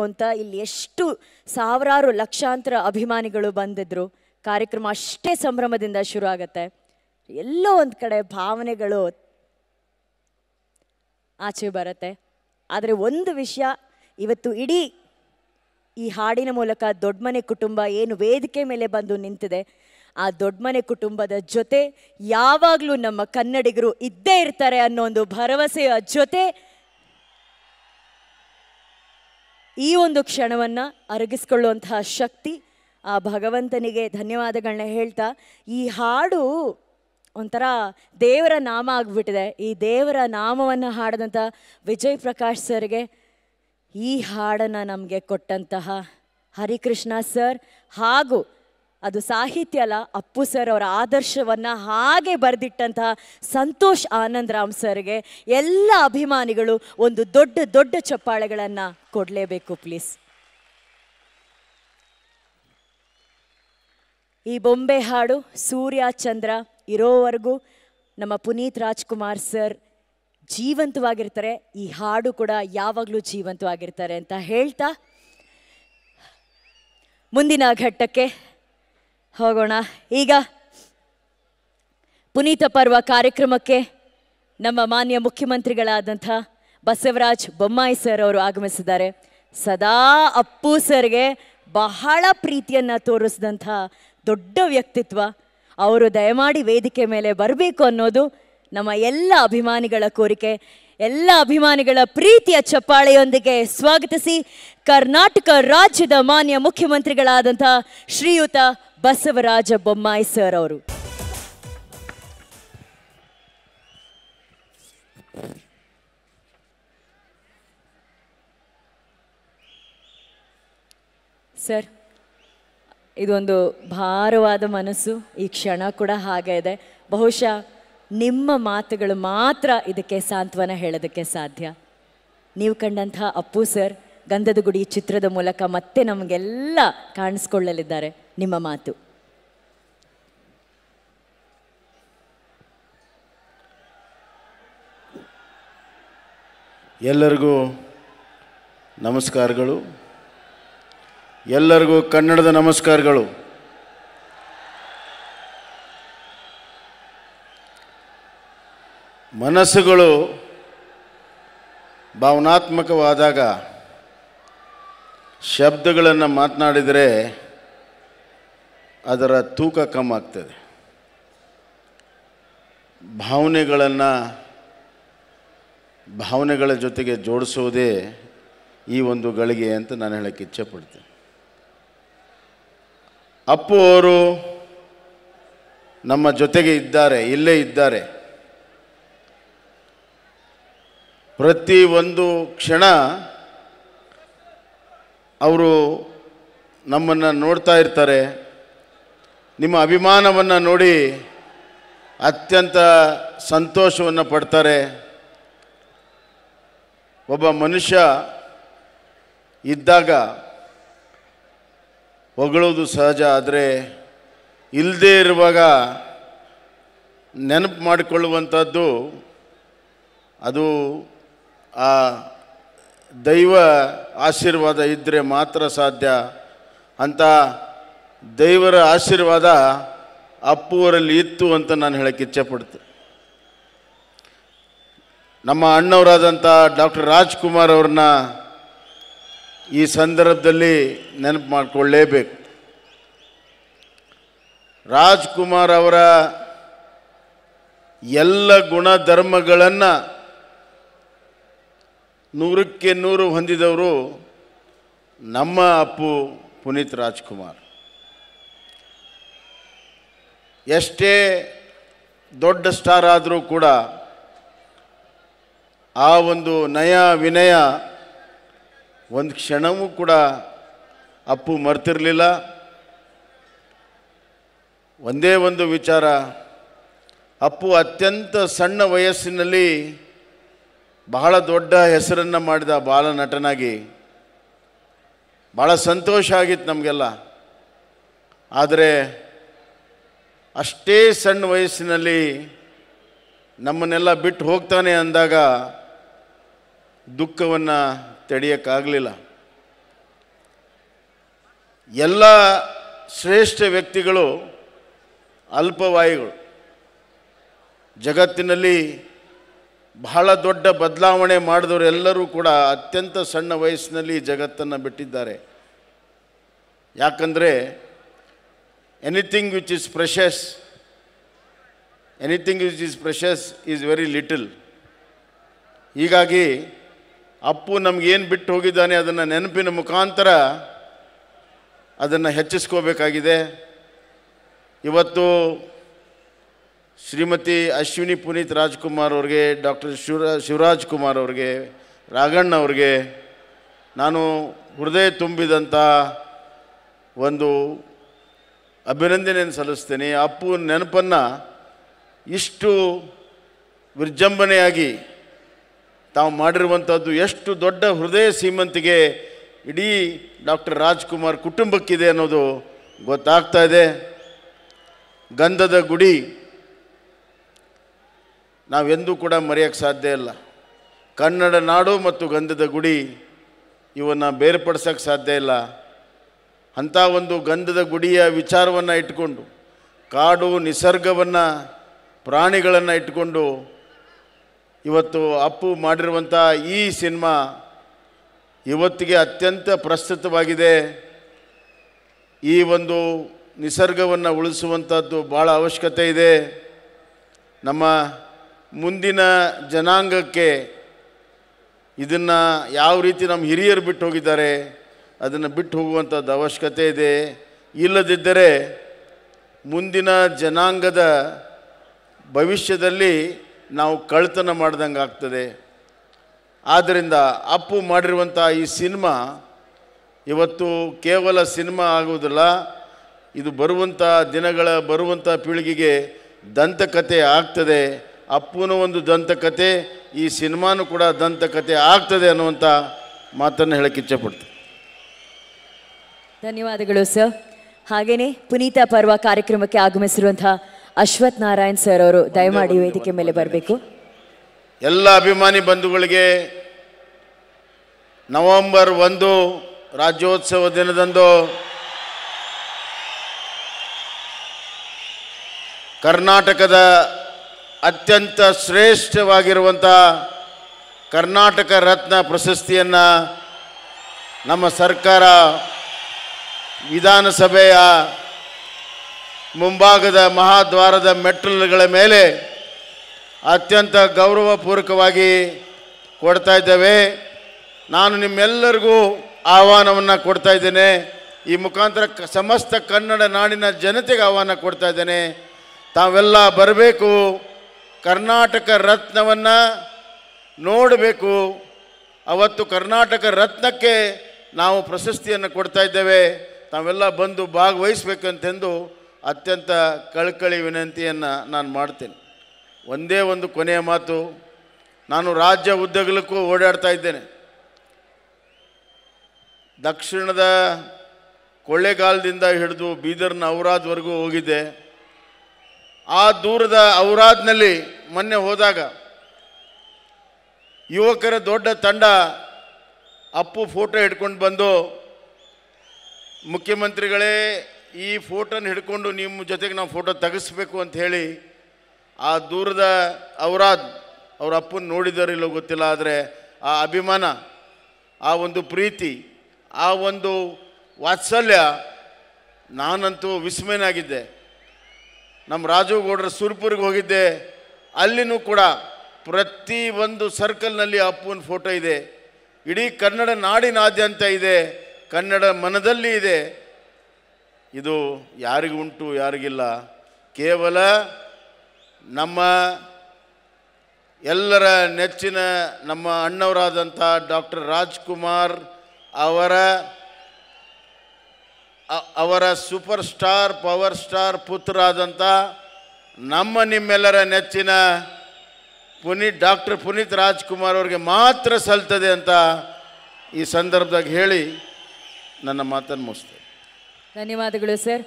ಕೊಂತ ಇಲ್ಲಿ ಎಷ್ಟು ಸಾವಿರಾರು ಲಕ್ಷಾಂತರ ಅಭಿಮಾನಿಗಳು ಬಂದಿದ್ರು ಕಾರ್ಯಕ್ರಮ ಅಷ್ಟೇ ಸಂಭ್ರಮದಿಂದ ಶುರು ಆಗತ್ತೆ ಎಲ್ಲೋ ಒಂದು ಕಡೆ ಭಾವನೆಗಳು ಆಚೆ ಬರುತ್ತೆ ಆದರೆ ಒಂದು ವಿಷಯ ಇವತ್ತು ಇಡೀ ಈ ಹಾಡಿನ ಮೂಲಕ ಮನೆ ಕುಟುಂಬ ಏನು ವೇದಿಕೆ ಮೇಲೆ ಬಂದು ನಿಂತಿದೆ ಆ ಮನೆ ಕುಟುಂಬದ ಜೊತೆ ಯಾವಾಗಲೂ ನಮ್ಮ ಕನ್ನಡಿಗರು ಇದ್ದೇ ಇರ್ತಾರೆ ಅನ್ನೋ ಒಂದು ಭರವಸೆಯ ಜೊತೆ ಈ ಒಂದು ಕ್ಷಣವನ್ನು ಅರಗಿಸ್ಕೊಳ್ಳುವಂತಹ ಶಕ್ತಿ ಆ ಭಗವಂತನಿಗೆ ಧನ್ಯವಾದಗಳನ್ನ ಹೇಳ್ತಾ ಈ ಹಾಡು ಒಂಥರ ದೇವರ ನಾಮ ಆಗಿಬಿಟ್ಟಿದೆ ಈ ದೇವರ ನಾಮವನ್ನು ಹಾಡಿದಂಥ ವಿಜಯ್ ಪ್ರಕಾಶ್ ಸರ್ಗೆ ಈ ಹಾಡನ್ನು ನಮಗೆ ಕೊಟ್ಟಂತಹ ಹರಿಕೃಷ್ಣ ಸರ್ ಹಾಗೂ ಅದು ಸಾಹಿತ್ಯ ಅಲ್ಲ ಅಪ್ಪು ಸರ್ ಅವರ ಆದರ್ಶವನ್ನು ಹಾಗೆ ಬರೆದಿಟ್ಟಂತಹ ಸಂತೋಷ್ ಆನಂದ್ ರಾಮ್ ಸರ್ಗೆ ಎಲ್ಲ ಅಭಿಮಾನಿಗಳು ಒಂದು ದೊಡ್ಡ ದೊಡ್ಡ ಚಪ್ಪಾಳೆಗಳನ್ನು ಕೊಡಲೇಬೇಕು ಪ್ಲೀಸ್ ಈ ಬೊಂಬೆ ಹಾಡು ಸೂರ್ಯ ಚಂದ್ರ ಇರೋವರೆಗೂ ನಮ್ಮ ಪುನೀತ್ ರಾಜ್ಕುಮಾರ್ ಸರ್ ಜೀವಂತವಾಗಿರ್ತಾರೆ ಈ ಹಾಡು ಕೂಡ ಯಾವಾಗಲೂ ಜೀವಂತವಾಗಿರ್ತಾರೆ ಅಂತ ಹೇಳ್ತಾ ಮುಂದಿನ ಘಟ್ಟಕ್ಕೆ ಹೋಗೋಣ ಈಗ ಪುನೀತ ಪರ್ವ ಕಾರ್ಯಕ್ರಮಕ್ಕೆ ನಮ್ಮ ಮಾನ್ಯ ಮುಖ್ಯಮಂತ್ರಿಗಳಾದಂಥ ಬಸವರಾಜ್ ಬೊಮ್ಮಾಯಿ ಸರ್ ಅವರು ಆಗಮಿಸಿದ್ದಾರೆ ಸದಾ ಅಪ್ಪು ಸರ್ಗೆ ಬಹಳ ಪ್ರೀತಿಯನ್ನು ತೋರಿಸಿದಂಥ ದೊಡ್ಡ ವ್ಯಕ್ತಿತ್ವ ಅವರು ದಯಮಾಡಿ ವೇದಿಕೆ ಮೇಲೆ ಬರಬೇಕು ಅನ್ನೋದು ನಮ್ಮ ಎಲ್ಲ ಅಭಿಮಾನಿಗಳ ಕೋರಿಕೆ ಎಲ್ಲ ಅಭಿಮಾನಿಗಳ ಪ್ರೀತಿಯ ಚಪ್ಪಾಳೆಯೊಂದಿಗೆ ಸ್ವಾಗತಿಸಿ ಕರ್ನಾಟಕ ರಾಜ್ಯದ ಮಾನ್ಯ ಮುಖ್ಯಮಂತ್ರಿಗಳಾದಂಥ ಶ್ರೀಯುತ ಬಸವರಾಜ ಬೊಮ್ಮಾಯಿ ಸರ್ ಅವರು ಸರ್ ಇದೊಂದು ಭಾರವಾದ ಮನಸ್ಸು ಈ ಕ್ಷಣ ಕೂಡ ಹಾಗೆ ಇದೆ ಬಹುಶಃ ನಿಮ್ಮ ಮಾತುಗಳು ಮಾತ್ರ ಇದಕ್ಕೆ ಸಾಂತ್ವನ ಹೇಳೋದಕ್ಕೆ ಸಾಧ್ಯ ನೀವು ಕಂಡಂತಹ ಅಪ್ಪು ಸರ್ ಗಂಧದ ಗುಡಿ ಚಿತ್ರದ ಮೂಲಕ ಮತ್ತೆ ನಮಗೆಲ್ಲ ಕಾಣಿಸ್ಕೊಳ್ಳಲಿದ್ದಾರೆ ನಿಮ್ಮ ಮಾತು ಎಲ್ಲರಿಗೂ ನಮಸ್ಕಾರಗಳು ಎಲ್ಲರಿಗೂ ಕನ್ನಡದ ನಮಸ್ಕಾರಗಳು ಮನಸ್ಸುಗಳು ಭಾವನಾತ್ಮಕವಾದಾಗ ಶಬ್ದಗಳನ್ನು ಮಾತನಾಡಿದರೆ ಅದರ ತೂಕ ಕಮ್ಮಾಗ್ತದೆ ಭಾವನೆಗಳನ್ನು ಭಾವನೆಗಳ ಜೊತೆಗೆ ಜೋಡಿಸೋದೇ ಈ ಒಂದು ಗಳಿಗೆ ಅಂತ ನಾನು ಹೇಳಕ್ಕೆ ಇಚ್ಛೆ ಪಡ್ತೇನೆ ಅಪ್ಪು ಅವರು ನಮ್ಮ ಜೊತೆಗೆ ಇದ್ದಾರೆ ಇಲ್ಲೇ ಇದ್ದಾರೆ ಪ್ರತಿ ಒಂದು ಕ್ಷಣ ಅವರು ನಮ್ಮನ್ನು ನೋಡ್ತಾ ಇರ್ತಾರೆ ನಿಮ್ಮ ಅಭಿಮಾನವನ್ನು ನೋಡಿ ಅತ್ಯಂತ ಸಂತೋಷವನ್ನು ಪಡ್ತಾರೆ ಒಬ್ಬ ಮನುಷ್ಯ ಇದ್ದಾಗ ಹೊಗಳೋದು ಸಹಜ ಆದರೆ ಇಲ್ಲದೇ ಇರುವಾಗ ನೆನಪು ಮಾಡಿಕೊಳ್ಳುವಂಥದ್ದು ಅದು ಆ ದೈವ ಆಶೀರ್ವಾದ ಇದ್ದರೆ ಮಾತ್ರ ಸಾಧ್ಯ ಅಂತ ದೈವರ ಆಶೀರ್ವಾದ ಅಪ್ಪುವರಲ್ಲಿ ಇತ್ತು ಅಂತ ನಾನು ಹೇಳೋಕ್ಕೆ ಇಚ್ಛೆ ಪಡ್ತೀನಿ ನಮ್ಮ ಅಣ್ಣವರಾದಂಥ ಡಾಕ್ಟರ್ ರಾಜ್ಕುಮಾರ್ ಅವ್ರನ್ನ ಈ ಸಂದರ್ಭದಲ್ಲಿ ನೆನಪು ಮಾಡಿಕೊಳ್ಳೇಬೇಕು ರಾಜ್ಕುಮಾರ್ ಅವರ ಎಲ್ಲ ಗುಣಧರ್ಮಗಳನ್ನು ನೂರಕ್ಕೆ ನೂರು ಹೊಂದಿದವರು ನಮ್ಮ ಅಪ್ಪು ಪುನೀತ್ ರಾಜ್ಕುಮಾರ್ ಎಷ್ಟೇ ದೊಡ್ಡ ಸ್ಟಾರ್ ಆದರೂ ಕೂಡ ಆ ಒಂದು ನಯ ವಿನಯ ಒಂದು ಕ್ಷಣವೂ ಕೂಡ ಅಪ್ಪು ಮರ್ತಿರಲಿಲ್ಲ ಒಂದೇ ಒಂದು ವಿಚಾರ ಅಪ್ಪು ಅತ್ಯಂತ ಸಣ್ಣ ವಯಸ್ಸಿನಲ್ಲಿ ಬಹಳ ದೊಡ್ಡ ಹೆಸರನ್ನು ಮಾಡಿದ ನಟನಾಗಿ ಭಾಳ ಸಂತೋಷ ಆಗಿತ್ತು ನಮಗೆಲ್ಲ ಆದರೆ ಅಷ್ಟೇ ಸಣ್ಣ ವಯಸ್ಸಿನಲ್ಲಿ ನಮ್ಮನ್ನೆಲ್ಲ ಬಿಟ್ಟು ಹೋಗ್ತಾನೆ ಅಂದಾಗ ದುಃಖವನ್ನು ತಡೆಯೋಕ್ಕಾಗಲಿಲ್ಲ ಎಲ್ಲ ಶ್ರೇಷ್ಠ ವ್ಯಕ್ತಿಗಳು ಅಲ್ಪವಾಯುಗಳು ಜಗತ್ತಿನಲ್ಲಿ ಬಹಳ ದೊಡ್ಡ ಬದಲಾವಣೆ ಮಾಡಿದವರೆಲ್ಲರೂ ಕೂಡ ಅತ್ಯಂತ ಸಣ್ಣ ವಯಸ್ಸಿನಲ್ಲಿ ಜಗತ್ತನ್ನು ಬಿಟ್ಟಿದ್ದಾರೆ ಯಾಕಂದರೆ anything which is precious anything which is precious is very little ಹೀಗಾಗಿ ಅಪ್ಪು ನಮಗೇನು ಬಿಟ್ಟು ಹೋಗಿದ್ದಾನೆ ಅದನ್ನು ನೆನಪಿನ ಮುಖಾಂತರ ಅದನ್ನು ಹೆಚ್ಚಿಸ್ಕೋಬೇಕಾಗಿದೆ ಇವತ್ತು ಶ್ರೀಮತಿ ಅಶ್ವಿನಿ ಪುನೀತ್ ರಾಜ್ಕುಮಾರ್ ಅವ್ರಿಗೆ ಡಾಕ್ಟರ್ ಶಿವ ಶಿವರಾಜ್ ಕುಮಾರ್ ಅವ್ರಿಗೆ ರಾಘಣ್ಣ ಅವ್ರಿಗೆ ನಾನು ಹೃದಯ ತುಂಬಿದಂಥ ಒಂದು ಅಭಿನಂದನೆಯನ್ನು ಸಲ್ಲಿಸ್ತೇನೆ ಅಪ್ಪು ನೆನಪನ್ನು ಇಷ್ಟು ವಿಜೃಂಭಣೆಯಾಗಿ ತಾವು ಮಾಡಿರುವಂಥದ್ದು ಎಷ್ಟು ದೊಡ್ಡ ಹೃದಯ ಸೀಮಂತಿಗೆ ಇಡೀ ಡಾಕ್ಟರ್ ರಾಜ್ಕುಮಾರ್ ಕುಟುಂಬಕ್ಕಿದೆ ಅನ್ನೋದು ಗೊತ್ತಾಗ್ತಾ ಇದೆ ಗಂಧದ ಗುಡಿ ನಾವೆಂದೂ ಕೂಡ ಮರೆಯೋಕ್ಕೆ ಸಾಧ್ಯ ಇಲ್ಲ ಕನ್ನಡ ನಾಡು ಮತ್ತು ಗಂಧದ ಗುಡಿ ಇವನ್ನು ಬೇರ್ಪಡಿಸೋಕ್ಕೆ ಸಾಧ್ಯ ಇಲ್ಲ ಅಂಥ ಒಂದು ಗಂಧದ ಗುಡಿಯ ವಿಚಾರವನ್ನು ಇಟ್ಕೊಂಡು ಕಾಡು ನಿಸರ್ಗವನ್ನು ಪ್ರಾಣಿಗಳನ್ನು ಇಟ್ಕೊಂಡು ಇವತ್ತು ಅಪ್ಪು ಮಾಡಿರುವಂಥ ಈ ಸಿನಿಮಾ ಇವತ್ತಿಗೆ ಅತ್ಯಂತ ಪ್ರಸ್ತುತವಾಗಿದೆ ಈ ಒಂದು ನಿಸರ್ಗವನ್ನು ಉಳಿಸುವಂಥದ್ದು ಭಾಳ ಅವಶ್ಯಕತೆ ಇದೆ ನಮ್ಮ ಮುಂದಿನ ಜನಾಂಗಕ್ಕೆ ಇದನ್ನು ಯಾವ ರೀತಿ ನಮ್ಮ ಹಿರಿಯರು ಬಿಟ್ಟು ಹೋಗಿದ್ದಾರೆ ಅದನ್ನು ಬಿಟ್ಟು ಹೋಗುವಂಥದ್ದು ಅವಶ್ಯಕತೆ ಇದೆ ಇಲ್ಲದಿದ್ದರೆ ಮುಂದಿನ ಜನಾಂಗದ ಭವಿಷ್ಯದಲ್ಲಿ ನಾವು ಕಳ್ತನ ಮಾಡ್ದಂಗೆ ಆಗ್ತದೆ ಆದ್ದರಿಂದ ಅಪ್ಪು ಮಾಡಿರುವಂಥ ಈ ಸಿನಿಮಾ ಇವತ್ತು ಕೇವಲ ಸಿನಿಮಾ ಆಗುವುದಿಲ್ಲ ಇದು ಬರುವಂಥ ದಿನಗಳ ಬರುವಂಥ ಪೀಳಿಗೆಗೆ ದಂತಕತೆ ಆಗ್ತದೆ ಅಪ್ಪುನ ಒಂದು ದಂತಕತೆ ಈ ಸಿನಿಮಾನೂ ಕೂಡ ದಂತಕತೆ ಆಗ್ತದೆ ಅನ್ನುವಂಥ ಮಾತನ್ನು ಹೇಳಕ್ಕೆ ಇಚ್ಛೆಪಡ್ತೀನಿ ಧನ್ಯವಾದಗಳು ಸರ್ ಹಾಗೆಯೇ ಪುನೀತ ಪರ್ವ ಕಾರ್ಯಕ್ರಮಕ್ಕೆ ಆಗಮಿಸಿರುವಂತಹ ಅಶ್ವಥ್ ನಾರಾಯಣ್ ಸರ್ ಅವರು ದಯಮಾಡಿ ವೇದಿಕೆ ಮೇಲೆ ಬರಬೇಕು ಎಲ್ಲ ಅಭಿಮಾನಿ ಬಂಧುಗಳಿಗೆ ನವೆಂಬರ್ ಒಂದು ರಾಜ್ಯೋತ್ಸವ ದಿನದಂದು ಕರ್ನಾಟಕದ ಅತ್ಯಂತ ಶ್ರೇಷ್ಠವಾಗಿರುವಂಥ ಕರ್ನಾಟಕ ರತ್ನ ಪ್ರಶಸ್ತಿಯನ್ನು ನಮ್ಮ ಸರ್ಕಾರ ವಿಧಾನಸಭೆಯ ಮುಂಭಾಗದ ಮಹಾದ್ವಾರದ ಮೆಟ್ಟಿಲುಗಳ ಮೇಲೆ ಅತ್ಯಂತ ಗೌರವಪೂರ್ವಕವಾಗಿ ಕೊಡ್ತಾ ಇದ್ದೇವೆ ನಾನು ನಿಮ್ಮೆಲ್ಲರಿಗೂ ಆಹ್ವಾನವನ್ನು ಕೊಡ್ತಾ ಇದ್ದೇನೆ ಈ ಮುಖಾಂತರ ಸಮಸ್ತ ಕನ್ನಡ ನಾಡಿನ ಜನತೆಗೆ ಆಹ್ವಾನ ಕೊಡ್ತಾ ಇದ್ದೇನೆ ತಾವೆಲ್ಲ ಬರಬೇಕು ಕರ್ನಾಟಕ ರತ್ನವನ್ನು ನೋಡಬೇಕು ಅವತ್ತು ಕರ್ನಾಟಕ ರತ್ನಕ್ಕೆ ನಾವು ಪ್ರಶಸ್ತಿಯನ್ನು ಕೊಡ್ತಾ ಇದ್ದೇವೆ ತಾವೆಲ್ಲ ಬಂದು ಭಾಗವಹಿಸಬೇಕಂತೆಂದು ಅತ್ಯಂತ ಕಳ್ಕಳಿ ವಿನಂತಿಯನ್ನು ನಾನು ಮಾಡ್ತೇನೆ ಒಂದೇ ಒಂದು ಕೊನೆಯ ಮಾತು ನಾನು ರಾಜ್ಯ ಉದ್ದಗಲಕ್ಕೂ ಓಡಾಡ್ತಾ ಇದ್ದೇನೆ ದಕ್ಷಿಣದ ಕೊಳ್ಳೇಗಾಲದಿಂದ ಹಿಡಿದು ಬೀದರ್ನ ಔರಾದ್ವರೆಗೂ ಹೋಗಿದ್ದೆ ಆ ದೂರದ ಔರಾದ್ನಲ್ಲಿ ಮೊನ್ನೆ ಹೋದಾಗ ಯುವಕರ ದೊಡ್ಡ ತಂಡ ಅಪ್ಪು ಫೋಟೋ ಹಿಡ್ಕೊಂಡು ಬಂದು ಮುಖ್ಯಮಂತ್ರಿಗಳೇ ಈ ಫೋಟೋನ ಹಿಡ್ಕೊಂಡು ನಿಮ್ಮ ಜೊತೆಗೆ ನಾವು ಫೋಟೋ ತೆಗೆಸ್ಬೇಕು ಅಂತ ಹೇಳಿ ಆ ದೂರದ ಅವರಾದ್ ಅವ್ರ ಅಪ್ಪನ ನೋಡಿದಾರೋ ಇಲ್ಲೋ ಗೊತ್ತಿಲ್ಲ ಆದರೆ ಆ ಅಭಿಮಾನ ಆ ಒಂದು ಪ್ರೀತಿ ಆ ಒಂದು ವಾತ್ಸಲ್ಯ ನಾನಂತೂ ವಿಸ್ಮಯನಾಗಿದ್ದೆ ನಮ್ಮ ರಾಜುಗೌಡರ ಸುರ್ಪುರಿಗೆ ಹೋಗಿದ್ದೆ ಅಲ್ಲಿನೂ ಕೂಡ ಪ್ರತಿ ಒಂದು ಸರ್ಕಲ್ನಲ್ಲಿ ಅಪ್ಪನ ಫೋಟೋ ಇದೆ ಇಡೀ ಕನ್ನಡ ನಾಡಿನಾದ್ಯಂತ ಇದೆ ಕನ್ನಡ ಮನದಲ್ಲಿ ಇದೆ ಇದು ಯಾರಿಗೂ ಉಂಟು ಯಾರಿಗಿಲ್ಲ ಕೇವಲ ನಮ್ಮ ಎಲ್ಲರ ನೆಚ್ಚಿನ ನಮ್ಮ ಅಣ್ಣವರಾದಂಥ ಡಾಕ್ಟರ್ ರಾಜ್ಕುಮಾರ್ ಅವರ ಅವರ ಸೂಪರ್ ಸ್ಟಾರ್ ಪವರ್ ಸ್ಟಾರ್ ಪುತ್ರರಾದಂಥ ನಮ್ಮ ನಿಮ್ಮೆಲ್ಲರ ನೆಚ್ಚಿನ ಪುನೀತ್ ಡಾಕ್ಟರ್ ಪುನೀತ್ ರಾಜ್ಕುಮಾರ್ ಅವರಿಗೆ ಮಾತ್ರ ಸಲ್ತದೆ ಅಂತ ಈ ಸಂದರ್ಭದಾಗ ಹೇಳಿ ನನ್ನ ಮಾತನ್ನು ಮುಗಿಸ್ತೇನೆ ಧನ್ಯವಾದಗಳು ಸರ್